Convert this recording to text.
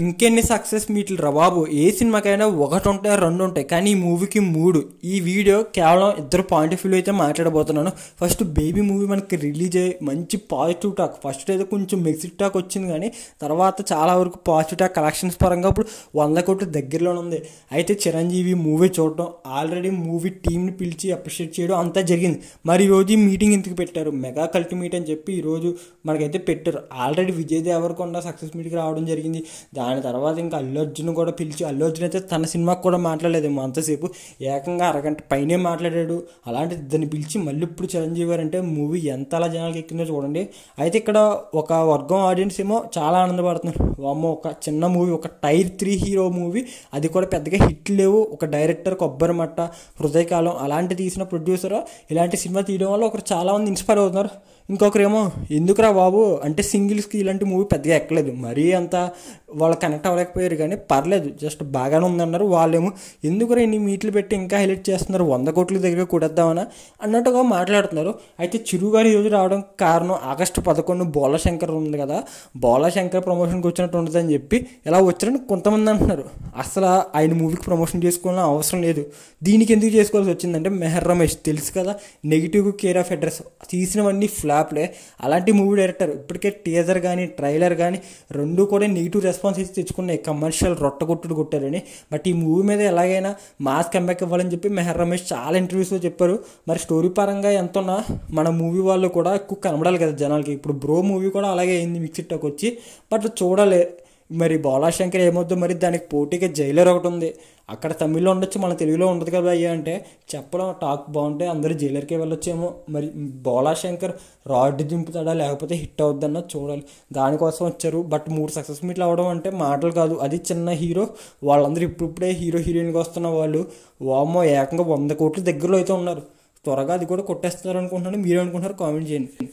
ఇంకెన్ని సక్సెస్ మీట్లు రా ఏ సినిమాకైనా ఒకటి ఉంటాయి రెండు ఉంటాయి కానీ ఈ మూవీకి మూడు ఈ వీడియో కేవలం ఇద్దరు పాయింట్ ఆఫ్ వ్యూ అయితే మాట్లాడబోతున్నాను ఫస్ట్ బేబీ మూవీ మనకి రిలీజ్ అయ్యి మంచి పాజిటివ్ టాక్ ఫస్ట్ అయితే కొంచెం మిక్సిడ్ టాక్ వచ్చింది కానీ తర్వాత చాలా వరకు పాజిటివ్ టాక్ కలెక్షన్స్ పరంగా ఇప్పుడు వంద కోట్ల దగ్గరలోనే ఉంది అయితే చిరంజీవి మూవీ చూడటం ఆల్రెడీ మూవీ టీంని పిలిచి అప్రిషియేట్ చేయడం అంతా జరిగింది మరి ఈరోజు ఈ మీటింగ్ ఎందుకు పెట్టారు మెగా మీట్ అని చెప్పి ఈరోజు మనకైతే పెట్టారు ఆల్రెడీ విజయ్ దేవరకొండ సక్సెస్ మీట్కి రావడం జరిగింది దాని తర్వాత ఇంకా అల్లు అర్జున్ కూడా పిలిచి అల్లు అర్జున్ అయితే తన సినిమాకి కూడా మాట్లాడలేదేమో అంతసేపు ఏకంగా అరగంట పైనే మాట్లాడాడు అలాంటి దాన్ని పిలిచి మళ్ళీ ఇప్పుడు చిరంజీవి గారు అంటే మూవీ ఎంత అలా జనాలకి ఎక్కిందో చూడండి అయితే ఇక్కడ ఒక వర్గం ఆడియన్స్ ఏమో చాలా ఆనందపడుతున్నారు వామో ఒక చిన్న మూవీ ఒక టైర్ త్రీ హీరో మూవీ అది కూడా పెద్దగా హిట్ లేవు ఒక డైరెక్టర్ కొబ్బరి మట్ట హృదయకాలం అలాంటి తీసిన ప్రొడ్యూసర్ ఇలాంటి సినిమా తీయడం వల్ల ఒకరు చాలామంది ఇన్స్పైర్ అవుతున్నారు ఇంకొకరేమో ఎందుకురా బాబు అంటే సింగిల్స్కి ఇలాంటి మూవీ పెద్దగా ఎక్కలేదు మరీ అంత వాళ్ళు కనెక్ట్ అవ్వలేకపోయారు కానీ పర్లేదు జస్ట్ బాగానే ఉందన్నారు వాళ్ళేమో ఎందుకు ఇన్ని మీట్లు పెట్టి ఇంకా హైలైట్ చేస్తున్నారు వంద కోట్ల దగ్గర కూడేద్దామనా అన్నట్టుగా మాట్లాడుతున్నారు అయితే చిరు గారు ఈరోజు రావడం కారణం ఆగస్టు పదకొండు బోలశంకర్ ఉంది కదా బోలశంకర్ ప్రమోషన్కి వచ్చినట్టు ఉండదని చెప్పి ఇలా వచ్చారని కొంతమంది అంటున్నారు అసలు ఆయన మూవీకి ప్రమోషన్ చేసుకోవాలని అవసరం లేదు దీనికి ఎందుకు చేసుకోవాల్సి వచ్చిందంటే మెహర్ రమేష్ తెలుసు కదా నెగిటివ్ కేర్ ఆఫ్ అడ్రస్ తీసినవన్నీ ఫ్లాప్లే అలాంటి మూవీ డైరెక్టర్ ఇప్పటికే టీజర్ కానీ ట్రైలర్ కానీ రెండు కూడా నెగిటివ్ రెస్పాన్స్ రెస్పాన్స్ అయితే తెచ్చుకున్నాయి కమర్షియల్ రొట్టగొట్టుడు కొట్టారని బట్ ఈ మూవీ మీద ఎలాగైనా మాస్ కంబ్యాక్ ఇవ్వాలని చెప్పి మెహర్ రమేష్ చాలా ఇంటర్వ్యూస్లో చెప్పారు మరి స్టోరీ పరంగా ఎంతన్నా మన మూవీ వాళ్ళు కూడా ఎక్కువ కనబడాలి కదా జనాలకి ఇప్పుడు బ్రో మూవీ కూడా అలాగే అయింది మిక్సిడ్ టాక్ వచ్చి బట్ చూడలే మరి బోలాశంకర్ ఏమొద్దు మరి దానికి పోటీగా జైలర్ ఒకటి ఉంది అక్కడ తమిళ్లో ఉండొచ్చు మన తెలుగులో ఉండదు కదా అయ్యా అంటే చెప్పడం టాక్ బాగుంటే అందరూ జైలర్కే వెళ్ళొచ్చేమో మరి బోలాశంకర్ రాడ్ దింపుతాడా లేకపోతే హిట్ అవుద్దన్న చూడాలి దానికోసం వచ్చారు బట్ మూడు సక్సెస్ మీట్లు అవడం అంటే మాటలు కాదు అది చిన్న హీరో వాళ్ళందరూ ఇప్పుడిప్పుడే హీరో హీరోయిన్గా వస్తున్న వాళ్ళు వామో ఏకంగా వంద కోట్ల దగ్గరలో అయితే ఉన్నారు త్వరగా అది కూడా కొట్టేస్తారు అనుకుంటున్నాను మీరు అనుకుంటున్నారు కామెంట్ చేయండి